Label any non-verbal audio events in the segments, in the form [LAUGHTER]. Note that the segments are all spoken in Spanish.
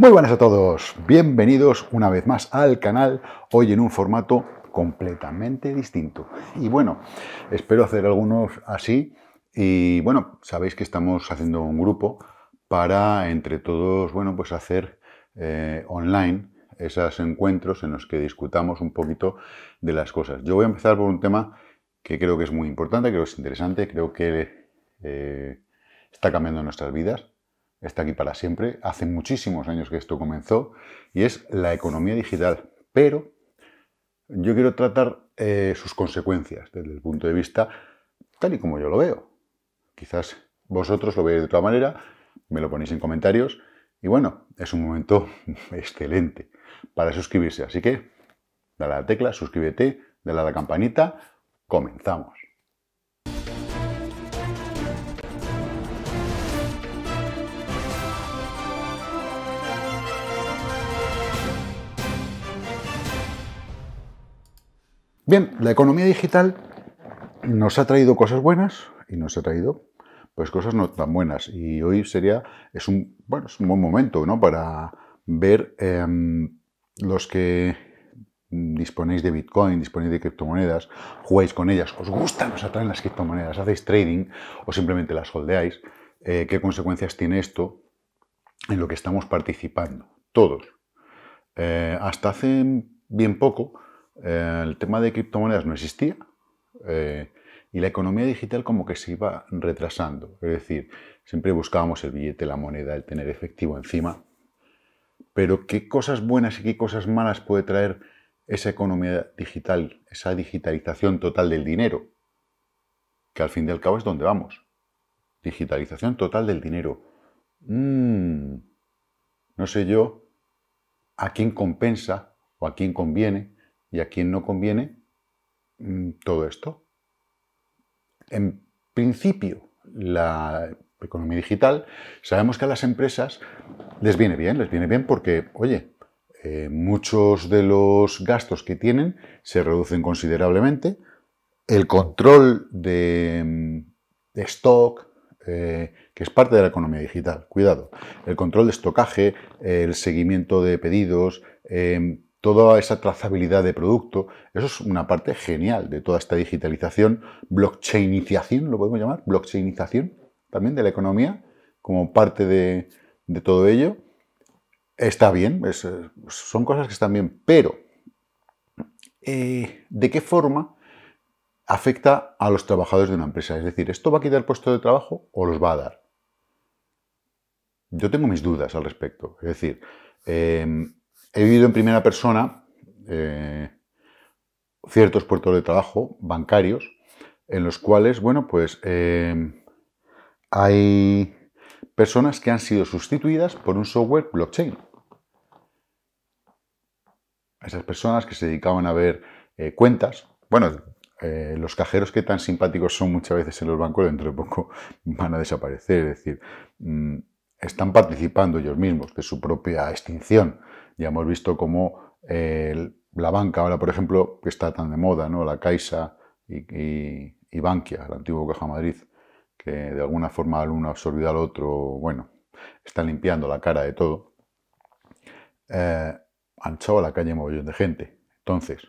Muy buenas a todos, bienvenidos una vez más al canal, hoy en un formato completamente distinto. Y bueno, espero hacer algunos así y bueno, sabéis que estamos haciendo un grupo para entre todos, bueno, pues hacer eh, online esos encuentros en los que discutamos un poquito de las cosas. Yo voy a empezar por un tema que creo que es muy importante, creo que es interesante, creo que eh, está cambiando nuestras vidas está aquí para siempre. Hace muchísimos años que esto comenzó y es la economía digital. Pero yo quiero tratar eh, sus consecuencias desde el punto de vista tal y como yo lo veo. Quizás vosotros lo veáis de otra manera, me lo ponéis en comentarios y bueno, es un momento [LAUGHS] excelente para suscribirse. Así que dale a la tecla, suscríbete, dale a la campanita, comenzamos. Bien, la economía digital nos ha traído cosas buenas y nos ha traído pues cosas no tan buenas. Y hoy sería, es un, bueno, es un buen momento ¿no? para ver em, los que disponéis de Bitcoin, disponéis de criptomonedas, jugáis con ellas, os gustan, os atraen las criptomonedas, hacéis trading o simplemente las holdeáis, eh, qué consecuencias tiene esto en lo que estamos participando, todos. Eh, hasta hace bien poco, eh, el tema de criptomonedas no existía eh, y la economía digital como que se iba retrasando. Es decir, siempre buscábamos el billete, la moneda, el tener efectivo encima. Pero qué cosas buenas y qué cosas malas puede traer esa economía digital, esa digitalización total del dinero, que al fin y al cabo es donde vamos. Digitalización total del dinero. Mm, no sé yo a quién compensa o a quién conviene ¿Y a quién no conviene mm, todo esto? En principio, la economía digital, sabemos que a las empresas les viene bien, les viene bien porque, oye, eh, muchos de los gastos que tienen se reducen considerablemente, el control de, stock, eh, que es parte de la economía digital, cuidado, el control de estocaje, el seguimiento de pedidos, em, toda esa trazabilidad de producto, eso es una parte genial de toda esta digitalización, blockchainización, lo podemos llamar, blockchainización también de la economía, como parte de, todo ello. Está bien, son cosas que están bien, pero eh, ¿de qué forma afecta a los trabajadores de una empresa? Es decir, ¿esto va a quitar puestos de trabajo o los va a dar? Yo tengo mis dudas al respecto. Es decir, em, he vivido en primera persona eh, ciertos puertos de trabajo bancarios en los cuales, bueno, pues eh, hay personas que han sido sustituidas por un software blockchain. Esas personas que se dedicaban a ver eh, cuentas, bueno, los cajeros que tan simpáticos son muchas veces en los bancos, dentro de poco [LAUGHS] van a desaparecer, es decir, mm, están participando ellos mismos de su propia extinción. Ya hemos visto cómo eh, la banca, ahora por ejemplo, que está tan de moda, ¿no? la Caixa y, Bankia, el antiguo Caja Madrid, que de alguna forma al uno absorbido al otro, bueno, está limpiando la cara de todo, eh, han echado la calle un de gente. Entonces,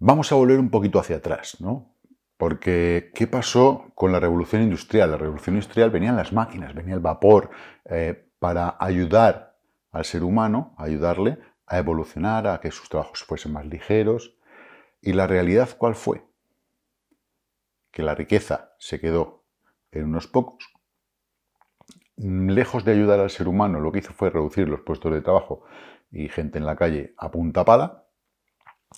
vamos a volver un poquito hacia atrás, ¿no? Porque, ¿qué pasó con la revolución industrial? La revolución industrial venían las máquinas, venía el vapor eh, para ayudar al ser humano, ayudarle a evolucionar, a que sus trabajos fuesen más ligeros. ¿Y la realidad cuál fue? Que la riqueza se quedó en unos pocos. Lejos de ayudar al ser humano, lo que hizo fue reducir los puestos de trabajo y gente en la calle a punta pala.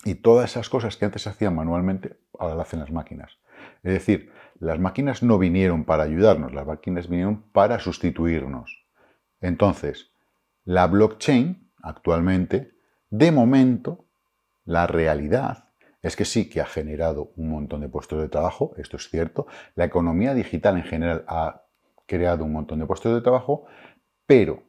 Y todas esas cosas que antes se hacían manualmente, ahora las hacen las máquinas. Es decir, las máquinas no vinieron para ayudarnos, las máquinas vinieron para sustituirnos. Entonces, la blockchain, actualmente, de momento, la realidad es que sí que ha generado un montón de puestos de trabajo, esto es cierto. La economía digital en general ha creado un montón de puestos de trabajo, pero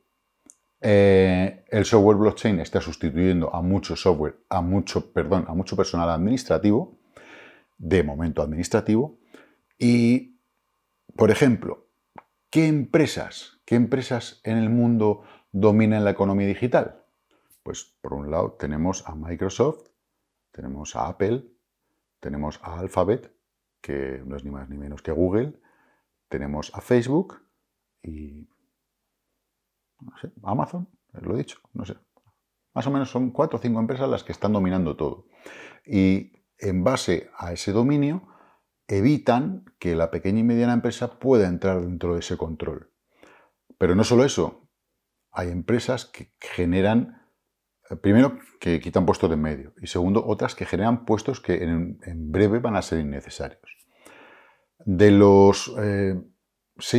eh, el software blockchain está sustituyendo a mucho software, a mucho, perdón, a mucho personal administrativo, de momento administrativo, y, por ejemplo, ¿qué empresas, qué empresas en el mundo domina en la economía digital? Pues por un lado tenemos a Microsoft, tenemos a Apple, tenemos a Alphabet, que no es ni más ni menos que Google, tenemos a Facebook y no sé, Amazon, lo he dicho, no sé. Más o menos son cuatro o cinco empresas las que están dominando todo. Y en base a ese dominio, evitan que la pequeña y mediana empresa pueda entrar dentro de ese control. Pero no solo eso, hay empresas que generan, eh, primero, que quitan puestos de medio y segundo, otras que generan puestos que en, breve van a ser innecesarios. De los 6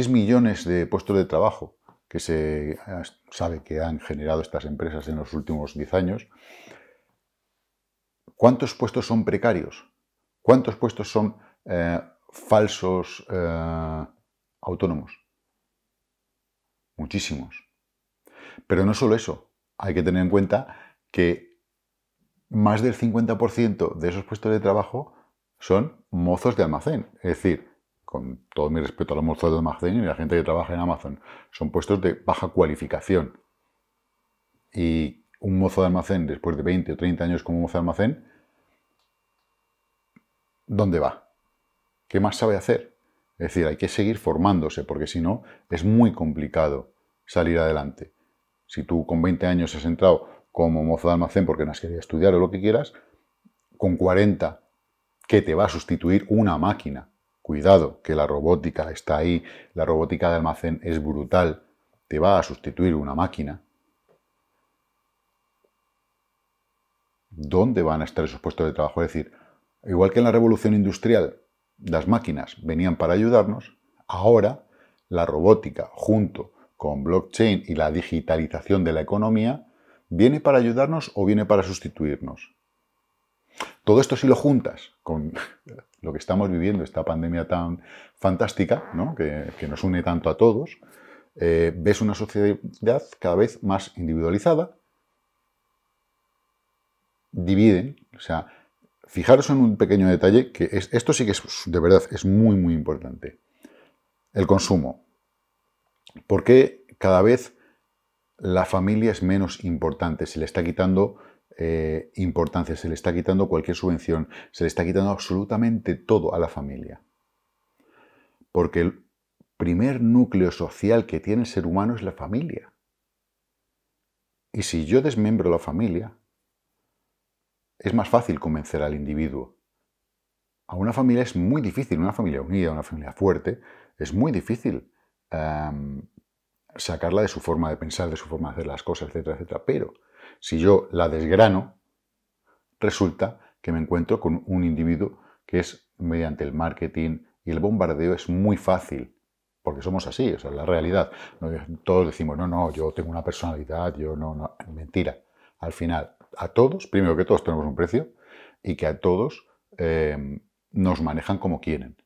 eh, millones de puestos de trabajo que se ah, sabe que han generado estas empresas en los últimos 10 años, ¿cuántos puestos son precarios? ¿Cuántos puestos son eh, falsos autónomos? Muchísimos. Pero no solo eso, hay que tener en cuenta que más del 50% de esos puestos de trabajo son mozos de almacén. Es decir, con todo mi respeto a los mozos de almacén y a la gente que trabaja en Amazon, son puestos de baja cualificación. Y un mozo de almacén, después de 20 o 30 años como mozo de almacén, ¿dónde va? ¿Qué más sabe hacer? Es decir, hay que seguir formándose, porque si no, es muy complicado salir adelante. Si tú con 20 años has entrado como mozo de almacén porque no has querido estudiar o lo que quieras, con 40, ¿qué te va a sustituir una máquina. Cuidado, que la robótica está ahí, la robótica de almacén es brutal, te va a sustituir una máquina. ¿Dónde van a estar esos puestos de trabajo? Es decir, igual que en la revolución industrial las máquinas venían para ayudarnos, ahora la robótica junto con blockchain y la digitalización de la economía, ¿viene para ayudarnos o viene para sustituirnos? Todo esto si lo juntas con [LAUGHS] lo que estamos viviendo, esta pandemia tan fantástica, que, nos une tanto a todos, eh, ves una sociedad cada vez más individualizada, dividen, o sea, fijaros en un pequeño detalle, que es, esto sí que es, de verdad, es muy, muy importante. El consumo. Porque cada vez la familia es menos importante? Se le está quitando eh, importancia, se le está quitando cualquier subvención, se le está quitando absolutamente todo a la familia. Porque el primer núcleo social que tiene el ser humano es la familia. Y si yo desmembro la familia, es más fácil convencer al individuo. A una familia es muy difícil, una familia unida, una familia fuerte, es muy difícil sacarla de su forma de pensar, de su forma de hacer las cosas, etcétera, etcétera. Pero si yo la desgrano, resulta que me encuentro con un individuo que es mediante el marketing y el bombardeo es muy fácil, porque somos así, o sea, la realidad. Todos decimos, no, no, yo tengo una personalidad, yo no, no, mentira. Al final, a todos, primero que todos tenemos un precio y que a todos em, nos manejan como quieren.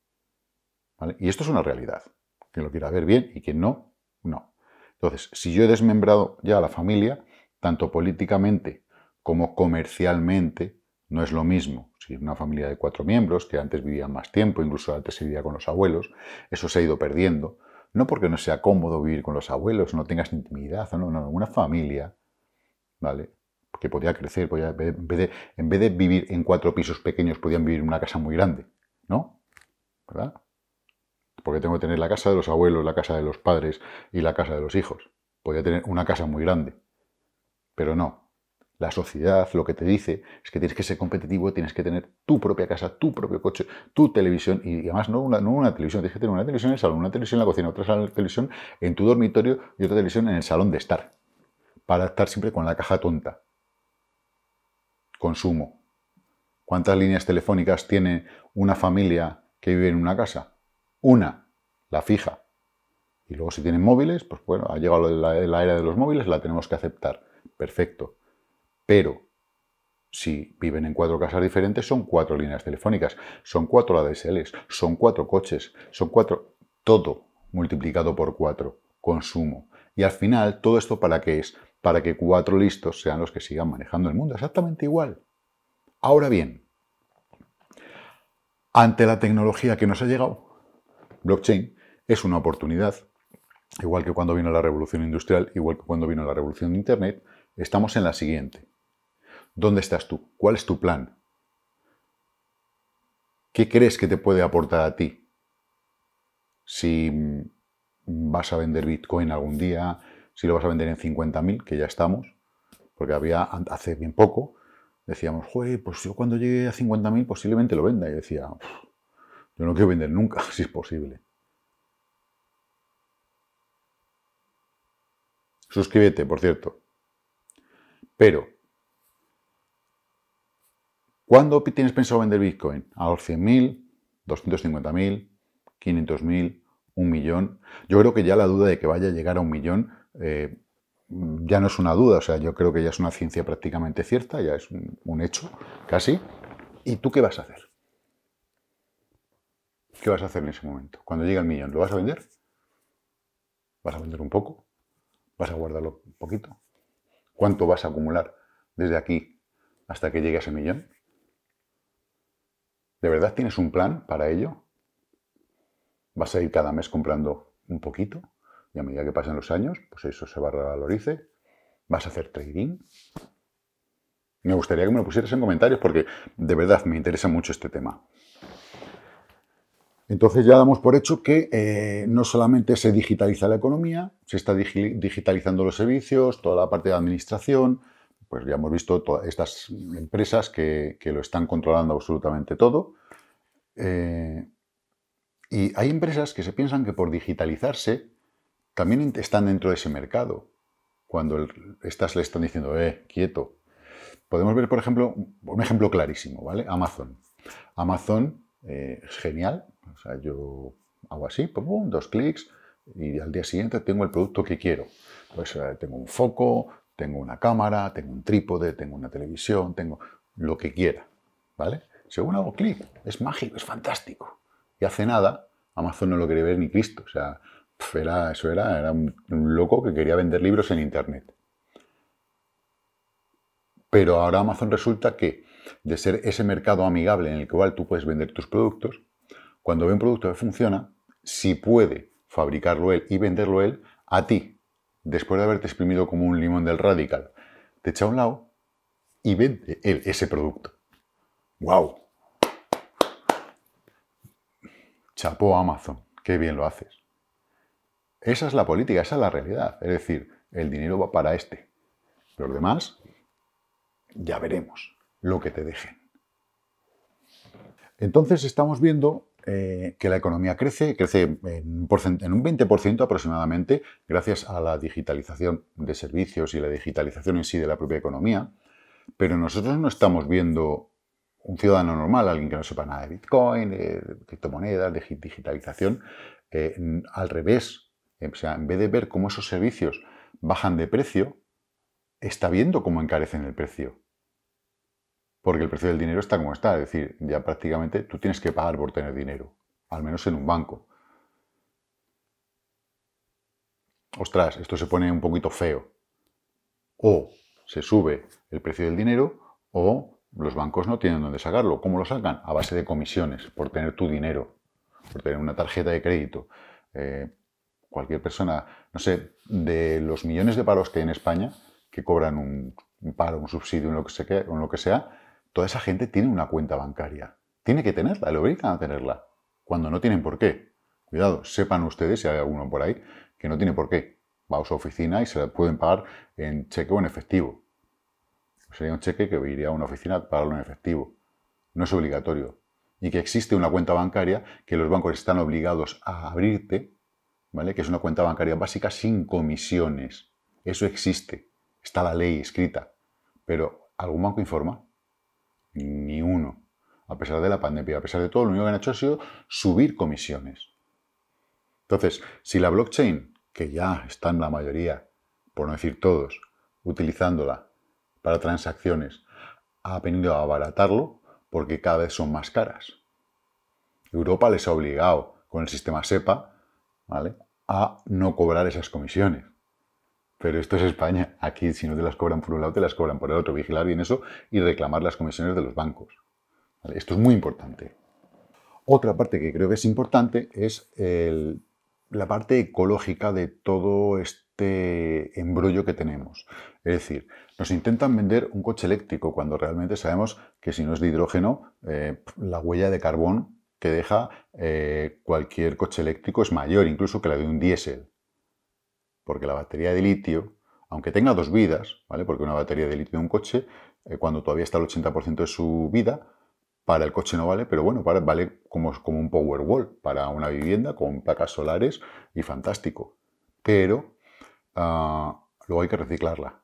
Y esto es una realidad quien lo quiera ver bien y quien no, no. Entonces, si yo he desmembrado ya a la familia, tanto políticamente como comercialmente, no es lo mismo. Si una familia de cuatro miembros, que antes vivían más tiempo, incluso antes se vivía con los abuelos, eso se ha ido perdiendo. No porque no sea cómodo vivir con los abuelos, no tengas intimidad, no, no, una familia, ¿vale? Que podía crecer, en vez de vivir en cuatro pisos pequeños, podían vivir en una casa muy grande, ¿no? ¿Verdad? porque tengo que tener la casa de los abuelos, la casa de los padres y la casa de los hijos. Podría tener una casa muy grande, pero no. La sociedad lo que te dice es que tienes que ser competitivo, tienes que tener tu propia casa, tu propio coche, tu televisión, y además no una, televisión, tienes que tener una televisión en el salón, una televisión en la cocina, otra televisión en tu dormitorio y otra televisión en el salón de estar, para estar siempre con la caja tonta. Consumo. ¿Cuántas líneas telefónicas tiene una familia que vive en una casa? Una, la fija. Y luego si tienen móviles, pues bueno, ha llegado la, era de los móviles, la tenemos que aceptar. Perfecto. Pero si viven en cuatro casas diferentes, son cuatro líneas telefónicas, son cuatro ADSLs, son cuatro coches, son cuatro... Todo multiplicado por cuatro. Consumo. Y al final, ¿todo esto para qué es? Para que cuatro listos sean los que sigan manejando el mundo. Exactamente igual. Ahora bien, ante la tecnología que nos ha llegado, blockchain es una oportunidad, igual que cuando vino la revolución industrial, igual que cuando vino la revolución de Internet, estamos en la siguiente. ¿Dónde estás tú? ¿Cuál es tu plan? ¿Qué crees que te puede aportar a ti? Si vas a vender Bitcoin algún día, si lo vas a vender en 50.000, que ya estamos, porque había hace bien poco, decíamos, pues yo cuando llegue a 50.000 posiblemente lo venda. Y decía, yo no quiero vender nunca, [LAUGHS] si es posible. Suscríbete, por cierto. Pero, ¿cuándo tienes pensado vender Bitcoin? ¿A los 100.000? ¿250.000? ¿500.000? ¿Un millón? Yo creo que ya la duda de que vaya a llegar a un millón eh, ya no es una duda. O sea, yo creo que ya es una ciencia prácticamente cierta, ya es un hecho, casi. ¿Y tú qué vas a hacer? ¿Qué vas a hacer en ese momento? Cuando llegue el millón, ¿lo vas a vender? ¿Vas a vender un poco? ¿Vas a guardarlo un poquito? ¿Cuánto vas a acumular desde aquí hasta que llegue a ese millón? ¿De verdad tienes un plan para ello? ¿Vas a ir cada mes comprando un poquito? Y a medida que pasan los años, pues eso se va a valorice. ¿Vas a hacer trading? Me gustaría que me lo pusieras en comentarios porque de verdad me interesa mucho este tema. Entonces ya damos por hecho que eh, no solamente se digitaliza la economía, se está digitalizando los servicios, toda la parte de administración, pues ya hemos visto todas estas empresas que, lo están controlando absolutamente todo. Eh, y hay empresas que se piensan que por digitalizarse también están dentro de ese mercado, cuando estas le están diciendo, eh, quieto. Podemos ver, por ejemplo, un ejemplo clarísimo, ¿vale? Amazon. Amazon eh, es genial, o sea, yo hago así, pum, dos clics y al día siguiente tengo el producto que quiero. Pues eh, tengo un foco, tengo una cámara, tengo un trípode, tengo una televisión, tengo lo que quiera, ¿vale? Según hago clic, es mágico, es fantástico. Y hace nada, Amazon no lo quería ver ni Cristo, o sea, era, eso era, era un, un loco que quería vender libros en Internet. Pero ahora Amazon resulta que, de ser ese mercado amigable en el cual tú puedes vender tus productos, cuando ve un producto que funciona, si puede fabricarlo él y venderlo él, a ti, después de haberte exprimido como un limón del radical, te echa a un lado y vende él ese producto. ¡Wow! Chapó Amazon, qué bien lo haces. Esa es la política, esa es la realidad. Es decir, el dinero va para este. Los demás, ya veremos lo que te dejen. Entonces estamos viendo eh, que la economía crece, crece en, un 20% aproximadamente, gracias a la digitalización de servicios y la digitalización en sí de la propia economía, pero nosotros no estamos viendo un ciudadano normal, alguien que no sepa nada de Bitcoin, de criptomonedas, de digitalización, eh, al revés. Eh, o sea, en vez de ver cómo esos servicios bajan de precio, está viendo cómo encarecen el precio porque el precio del dinero está como está, es decir, ya prácticamente tú tienes que pagar por tener dinero, al menos en un banco. Ostras, esto se pone un poquito feo. O se sube el precio del dinero o los bancos no tienen dónde sacarlo. ¿Cómo lo sacan? A base de comisiones, por tener tu dinero, por tener una tarjeta de crédito. Eh, cualquier persona, no sé, de los millones de paros que hay en España, que cobran un, paro, un subsidio, en lo un lo que sea toda esa gente tiene una cuenta bancaria. Tiene que tenerla, le obligan a tenerla. Cuando no tienen por qué. Cuidado, sepan ustedes, si hay alguno por ahí, que no tiene por qué. Va a su oficina y se la pueden pagar en cheque o en efectivo. Sería un cheque que iría a una oficina a pagarlo en efectivo. No es obligatorio. Y que existe una cuenta bancaria que los bancos están obligados a abrirte, ¿vale? Que es una cuenta bancaria básica sin comisiones. Eso existe. Está la ley escrita. Pero ¿algún banco informa? ni uno, a pesar de la pandemia, a pesar de todo, lo único que han hecho ha sido subir comisiones. Entonces, si la blockchain, que ya está en la mayoría, por no decir todos, utilizándola para transacciones, ha venido a abaratarlo porque cada vez son más caras. Europa les ha obligado con el sistema SEPA a no cobrar esas comisiones. Pero esto es España. Aquí, si no te las cobran por un lado, te las cobran por el otro. Vigilar bien eso y reclamar las comisiones de los bancos. Esto es muy importante. Otra parte que creo que es importante es la parte ecológica de todo este embrollo que tenemos. Es decir, nos intentan vender un coche eléctrico cuando realmente sabemos que si no es de hidrógeno, eh, la huella de carbón que deja eh, cualquier coche eléctrico es mayor incluso que la de un diésel porque la batería de litio, aunque tenga dos vidas, ¿vale? Porque una batería de litio de un coche, eh, cuando todavía está al 80% de su vida, para el coche no vale, pero bueno, vale como, como un power wall para una vivienda con placas solares y fantástico. Pero ah, luego hay que reciclarla,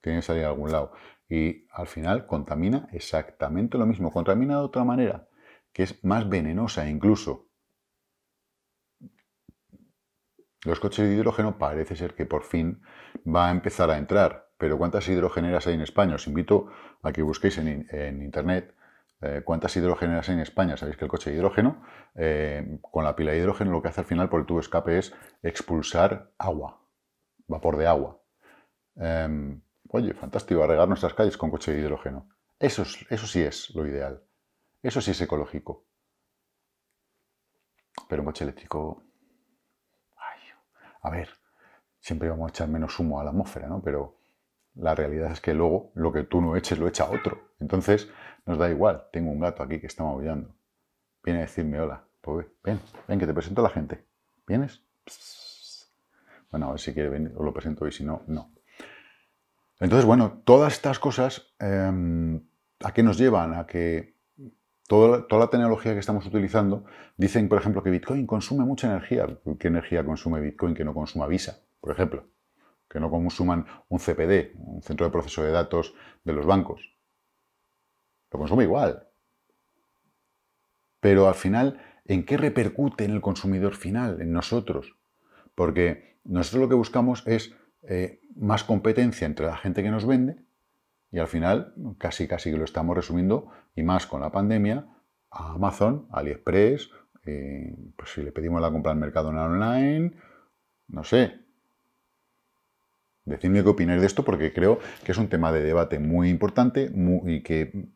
tiene que salir a algún lado. Y al final contamina exactamente lo mismo, contamina de otra manera, que es más venenosa incluso, Los coches de hidrógeno parece ser que por fin va a empezar a entrar, pero ¿cuántas hidrogeneras hay en España? Os invito a que busquéis en, internet eh, cuántas hidrogeneras hay en España. Sabéis que el coche de hidrógeno, eh, con la pila de hidrógeno, lo que hace al final por el tubo escape es expulsar agua, vapor de agua. Em, oye, fantástico, arreglar nuestras calles con coche de hidrógeno. Eso, eso sí es lo ideal. Eso sí es ecológico. Pero un coche eléctrico a ver, siempre vamos a echar menos humo a la atmósfera, ¿no? Pero la realidad es que luego lo que tú no eches lo echa otro. Entonces, nos da igual. Tengo un gato aquí que está maullando. Viene a decirme hola. Pues ven, ven, que te presento a la gente. ¿Vienes? Bueno, a ver si quiere venir, os lo presento y si no, no. Entonces, bueno, todas estas cosas, em, ¿a qué nos llevan? A que Toda, la tecnología que estamos utilizando, dicen, por ejemplo, que Bitcoin consume mucha energía. ¿Qué energía consume Bitcoin que no consuma Visa, por ejemplo? Que no consuman un CPD, un centro de proceso de datos de los bancos. Lo consume igual. Pero al final, ¿en qué repercute en el consumidor final, en nosotros? Porque nosotros lo que buscamos es eh, más competencia entre la gente que nos vende y al final, casi casi que lo estamos resumiendo, y más con la pandemia, a Amazon, AliExpress, eh, pues si le pedimos la compra al mercado en online, no sé. Decidme qué opináis de esto porque creo que es un tema de debate muy importante y que,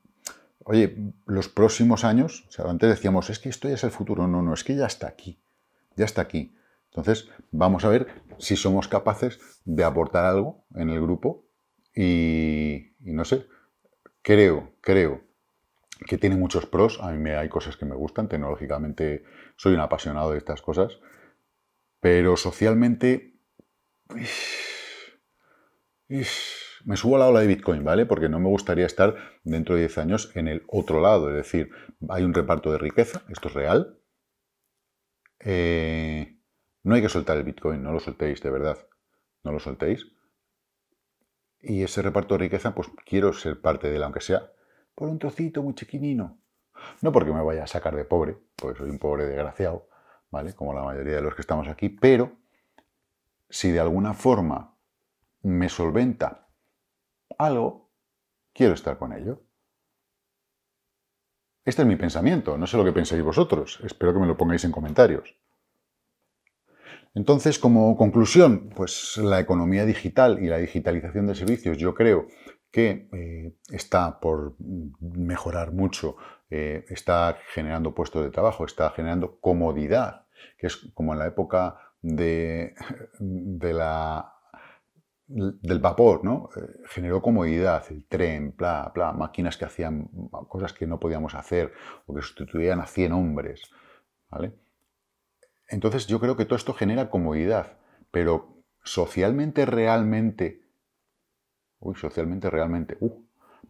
oye, los próximos años, antes decíamos, es que esto ya es el futuro, no, no, es que ya está aquí, ya está aquí. Entonces, vamos a ver si somos capaces de aportar algo en el grupo y, no sé, creo, creo que tiene muchos pros. A mí me, hay cosas que me gustan, tecnológicamente soy un apasionado de estas cosas, pero socialmente me subo a la ola de Bitcoin, ¿vale? Porque no me gustaría estar dentro de 10 años en el otro lado, es decir, hay un reparto de riqueza, esto es real. Eh, no hay que soltar el Bitcoin, no lo soltéis, de verdad, no lo soltéis. Y ese reparto de riqueza, pues quiero ser parte de él, aunque sea por un trocito muy chiquinino. No porque me vaya a sacar de pobre, porque soy un pobre desgraciado, ¿vale? Como la mayoría de los que estamos aquí, pero si de alguna forma me solventa algo, quiero estar con ello. Este es mi pensamiento, no sé lo que pensáis vosotros, espero que me lo pongáis en comentarios. Entonces, como conclusión, pues la economía digital y la digitalización de servicios, yo creo que eh, está por mejorar mucho, eh, está generando puestos de trabajo, está generando comodidad, que es como en la época del vapor, ¿no? Eh, generó comodidad, el tren, bla, bla, máquinas que hacían cosas que no podíamos hacer o que sustituían a 100 hombres, ¿vale? Entonces yo creo que todo esto genera comodidad, pero socialmente realmente, uy, socialmente realmente, uh,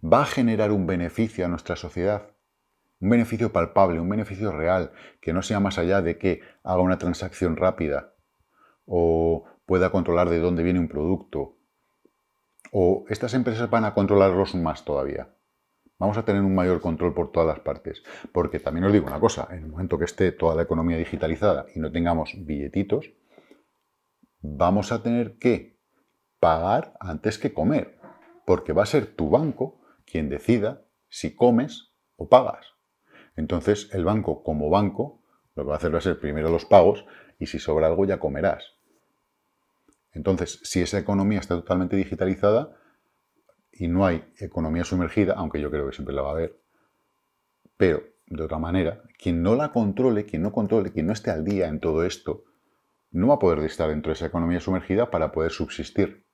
va a generar un beneficio a nuestra sociedad, un beneficio palpable, un beneficio real, que no sea más allá de que haga una transacción rápida o pueda controlar de dónde viene un producto. O estas empresas van a controlarlos más todavía. Vamos a tener un mayor control por todas las partes. Porque también os digo una cosa, en el momento que esté toda la economía digitalizada y no tengamos billetitos, vamos a tener que pagar antes que comer. Porque va a ser tu banco quien decida si comes o pagas. Entonces el banco como banco lo que va a hacer va a ser primero los pagos y si sobra algo ya comerás. Entonces, si esa economía está totalmente digitalizada, y no hay economía sumergida, aunque yo creo que siempre la va a haber, pero de otra manera, quien no la controle, quien no controle, quien no esté al día en todo esto, no va a poder estar dentro de esa economía sumergida para poder subsistir.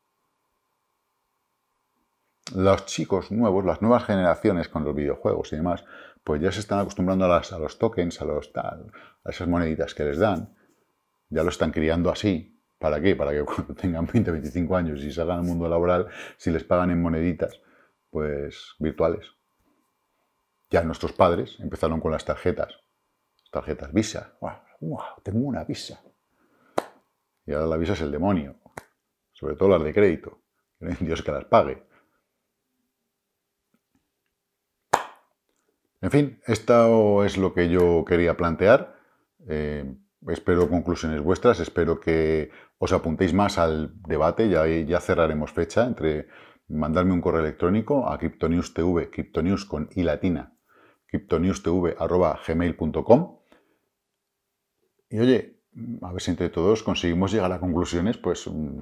Los chicos nuevos, las nuevas generaciones con los videojuegos y demás, pues ya se están acostumbrando a, las, a los tokens, a, a esas moneditas que les dan, ya lo están criando así, ¿Para qué? Para que cuando tengan 20, 25 años y salgan al mundo laboral, si les pagan en moneditas, pues virtuales. Ya nuestros padres empezaron con las tarjetas. Tarjetas Visa. ¡Wow! Tengo una Visa. Y ahora la Visa es el demonio. Sobre todo las de crédito. Dios que las pague. En fin, esto es lo que yo quería plantear. Eh, espero conclusiones vuestras, espero que os apuntéis más al debate, ya, ya cerraremos fecha entre mandarme un correo electrónico a CryptoNewsTV, CryptoNews con i latina, cryptonewstv.gmail.com y oye, a ver si entre todos conseguimos llegar a conclusiones, pues mm,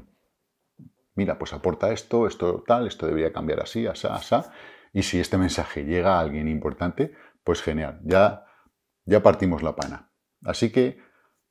mira, pues aporta esto, esto tal, esto debería cambiar así, asa, asá, y si este mensaje llega a alguien importante, pues genial, ya, ya partimos la pana. Así que